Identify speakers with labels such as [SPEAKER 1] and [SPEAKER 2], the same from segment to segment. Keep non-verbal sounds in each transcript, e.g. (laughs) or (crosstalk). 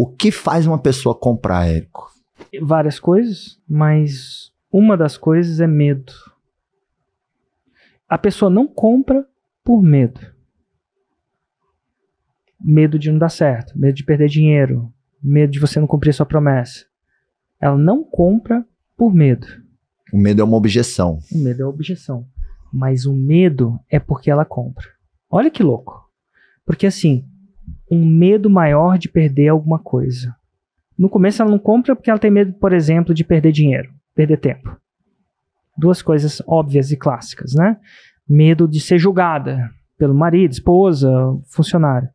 [SPEAKER 1] O que faz uma pessoa comprar, Érico?
[SPEAKER 2] Várias coisas, mas uma das coisas é medo. A pessoa não compra por medo. Medo de não dar certo, medo de perder dinheiro, medo de você não cumprir sua promessa. Ela não compra por medo.
[SPEAKER 1] O medo é uma objeção.
[SPEAKER 2] O medo é uma objeção. Mas o medo é porque ela compra. Olha que louco. Porque assim, um medo maior de perder alguma coisa. No começo ela não compra porque ela tem medo, por exemplo, de perder dinheiro, perder tempo. Duas coisas óbvias e clássicas, né? Medo de ser julgada pelo marido, esposa, funcionário.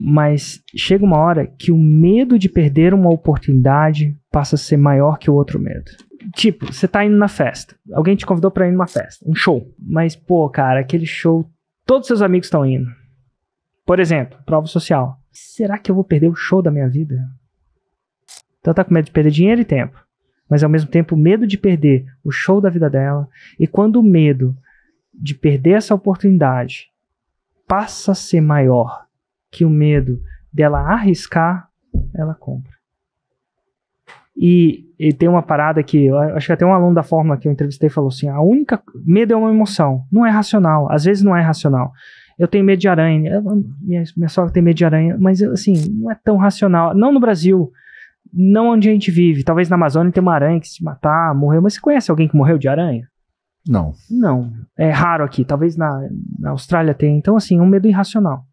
[SPEAKER 2] Mas chega uma hora que o medo de perder uma oportunidade passa a ser maior que o outro medo. Tipo, você tá indo na festa. Alguém te convidou para ir numa festa, um show. Mas, pô, cara, aquele show, todos seus amigos estão indo por exemplo, prova social. Será que eu vou perder o show da minha vida? Então ela tá com medo de perder dinheiro e tempo. Mas ao mesmo tempo, medo de perder o show da vida dela. E quando o medo de perder essa oportunidade passa a ser maior que o medo dela arriscar, ela compra. E, e, tem uma parada que acho que até um aluno da fórmula que eu entrevistei falou assim: a única medo é uma emoção, não é racional, às vezes não é racional, eu tenho medo de aranha. Eu, minha, minha sogra tem medo de aranha, mas assim, não é tão racional. Não no Brasil, não onde a gente vive. Talvez na Amazônia tem uma aranha que se matar, morreu. Mas você conhece alguém que morreu de aranha? Não. Não. É raro aqui. Talvez na, na Austrália tem. Então, assim, é um medo irracional.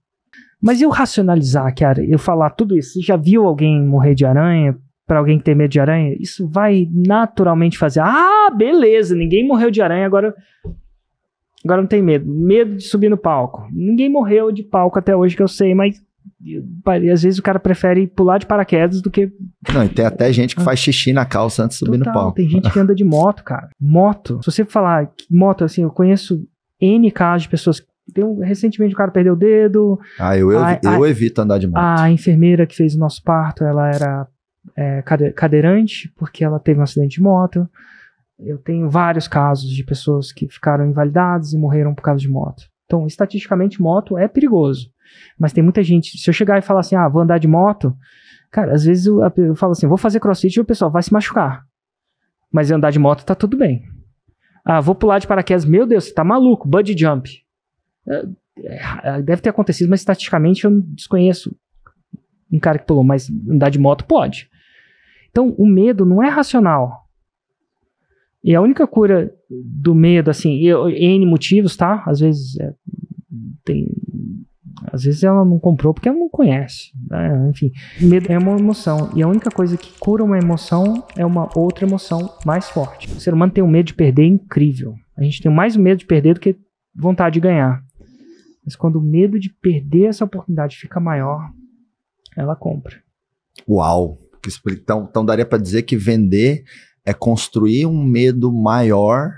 [SPEAKER 2] Mas eu racionalizar, cara, eu falar tudo isso, você já viu alguém morrer de aranha? Para alguém que tem medo de aranha, isso vai naturalmente fazer. Ah, beleza, ninguém morreu de aranha, agora Agora não tem medo. Medo de subir no palco. Ninguém morreu de palco até hoje que eu sei, mas às vezes o cara prefere pular de paraquedas do que.
[SPEAKER 1] Não, e tem até gente que ah. faz xixi na calça antes de subir Total, no palco. Tem
[SPEAKER 2] gente que anda de moto, cara. Moto. Se você falar moto, assim, eu conheço N casos de pessoas. Tem um, recentemente o cara perdeu o dedo.
[SPEAKER 1] Ah, eu, a, eu a, evito andar de moto.
[SPEAKER 2] A enfermeira que fez o nosso parto, ela era é, cadeirante, porque ela teve um acidente de moto. Eu tenho vários casos de pessoas que ficaram invalidadas e morreram por causa de moto. Então, estatisticamente, moto é perigoso. Mas tem muita gente. Se eu chegar e falar assim, ah, vou andar de moto, cara, às vezes eu, eu falo assim, vou fazer crossfit e o pessoal vai se machucar. Mas andar de moto tá tudo bem. Ah, vou pular de paraquedas, meu Deus, você tá maluco, Buddy jump. É, é, deve ter acontecido, mas estatisticamente eu desconheço um cara que pulou, mas andar de moto pode. Então, o medo não é racional. E a única cura do medo, assim, eu, N motivos, tá? Às vezes é, tem. Às vezes ela não comprou porque ela não conhece. Né? Enfim, medo é uma emoção. E a única coisa que cura uma emoção é uma outra emoção mais forte. O ser humano tem um medo de perder incrível. A gente tem mais medo de perder do que vontade de ganhar. Mas quando o medo de perder essa oportunidade fica maior, ela compra.
[SPEAKER 1] Uau! Então, então daria para dizer que vender é construir um medo maior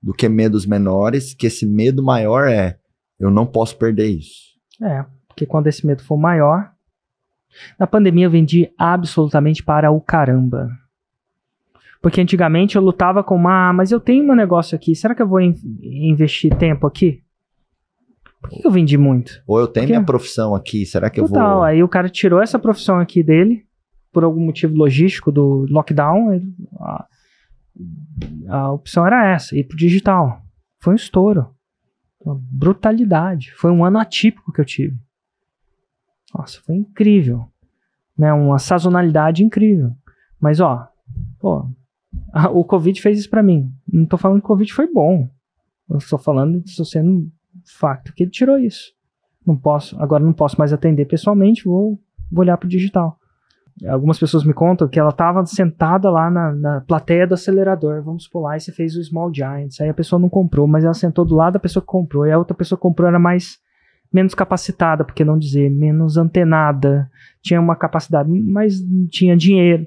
[SPEAKER 1] do que medos menores, que esse medo maior é eu não posso perder isso.
[SPEAKER 2] É, porque quando esse medo for maior. Na pandemia eu vendi absolutamente para o caramba. Porque antigamente eu lutava com uma, ah, mas eu tenho um negócio aqui, será que eu vou in investir tempo aqui? Por que eu vendi muito?
[SPEAKER 1] Ou eu tenho minha profissão aqui, será que Total, eu vou.
[SPEAKER 2] Aí o cara tirou essa profissão aqui dele, por algum motivo logístico do lockdown, ele a, a opção era essa, ir pro digital. Foi um estouro. Uma brutalidade. Foi um ano atípico que eu tive. Nossa, foi incrível. Né? Uma sazonalidade incrível. Mas, ó, pô, a, o Covid fez isso para mim. Não tô falando que o Covid foi bom. Eu estou falando, estou sendo facto que ele tirou isso. Não posso, agora não posso mais atender pessoalmente, vou, vou olhar pro digital algumas pessoas me contam que ela estava sentada lá na, na, plateia do acelerador, vamos pular, e você fez o Small Giants. Aí a pessoa não comprou, mas ela sentou do lado da pessoa que comprou, e a outra pessoa que comprou era mais menos capacitada, porque não dizer, menos antenada, tinha uma capacidade, mas não tinha dinheiro.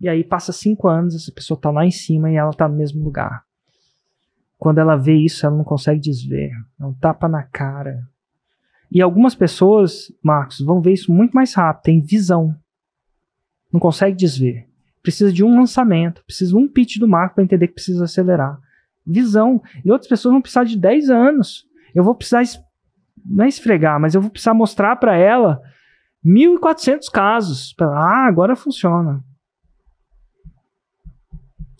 [SPEAKER 2] E aí passa cinco anos, essa pessoa está lá em cima e ela está no mesmo lugar. Quando ela vê isso, ela não consegue desver. É um tapa na cara. E algumas pessoas, Marcos, vão ver isso muito mais rápido, tem visão não consegue desver. Precisa de um lançamento, precisa de um pitch do Marco para entender que precisa acelerar. Visão. E outras pessoas vão precisar de 10 anos. Eu vou precisar, não é esfregar, mas eu vou precisar mostrar para ela 1.400 casos. Pra, ah, agora funciona.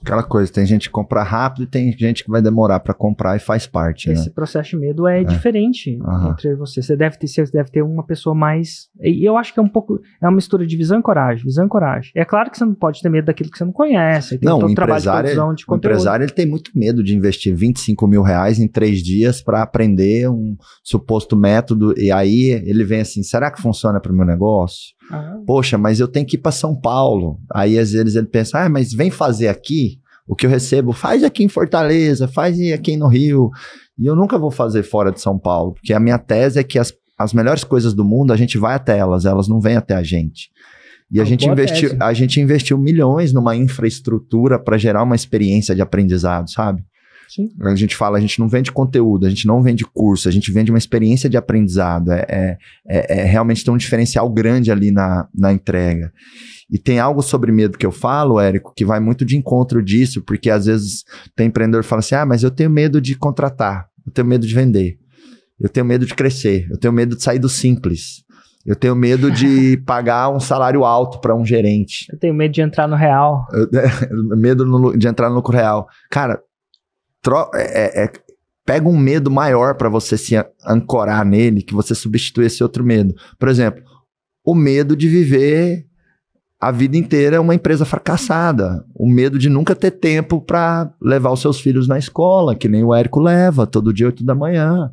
[SPEAKER 1] Aquela coisa, tem gente que compra rápido e tem gente que vai demorar para comprar e faz parte. Né? Esse né?
[SPEAKER 2] processo de medo é, é. diferente Aham. entre você. Você deve ter, você deve ter uma pessoa mais. E eu acho que é um pouco. É uma mistura de visão e coragem, visão e coragem. É claro que você não pode ter medo daquilo que você não conhece. Tem não, todo o empresário, de de o empresário
[SPEAKER 1] ele tem muito medo de investir 25 mil reais em três dias para aprender um suposto método. E aí ele vem assim: será que funciona para o meu negócio? Ah. Poxa, mas eu tenho que ir para São Paulo. Aí às vezes ele pensa, ah, mas vem fazer aqui. O que eu recebo, faz aqui em Fortaleza, faz aqui no Rio. E eu nunca vou fazer fora de São Paulo, porque a minha tese é que as, as melhores coisas do mundo a gente vai até elas, elas não vêm até a gente. E a, a ah, gente, investiu, a gente investiu milhões numa infraestrutura para gerar uma experiência de aprendizado, sabe? Sim. A gente fala, a gente não vende conteúdo, a gente não vende curso, a gente vende uma experiência de aprendizado. É, é, é, é realmente tem um diferencial grande ali na, na entrega. E tem algo sobre medo que eu falo, Érico, que vai muito de encontro disso, porque às vezes tem empreendedor que fala assim: ah, mas eu tenho medo de contratar, eu tenho medo de vender, eu tenho medo de crescer, eu tenho medo de sair do simples. Eu tenho medo de (laughs) pagar um salário alto para um gerente. Eu tenho medo de entrar no real. Eu, (laughs) medo no, de entrar no lucro real. Cara, é, é, é, pega um medo maior para você se ancorar nele, que você substitui esse outro medo. Por exemplo, o medo de viver a vida inteira uma empresa fracassada, o medo de nunca ter tempo para levar os seus filhos na escola, que nem o Érico leva, todo dia 8 da manhã,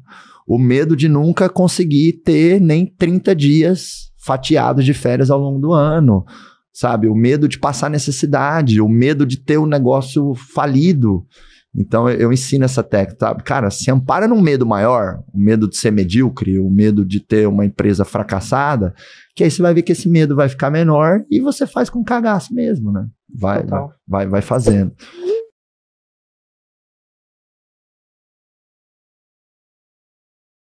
[SPEAKER 1] o medo de nunca conseguir ter nem 30 dias fatiados de férias ao longo do ano, sabe? O medo de passar necessidade, o medo de ter um negócio falido. Então eu, ensino essa técnica. Tá? Cara, se ampara num medo maior, o medo de ser medíocre, o medo de ter uma empresa fracassada, que aí você vai ver que esse medo vai ficar menor e você faz com cagaço mesmo, né? Vai, vai, vai, vai fazendo.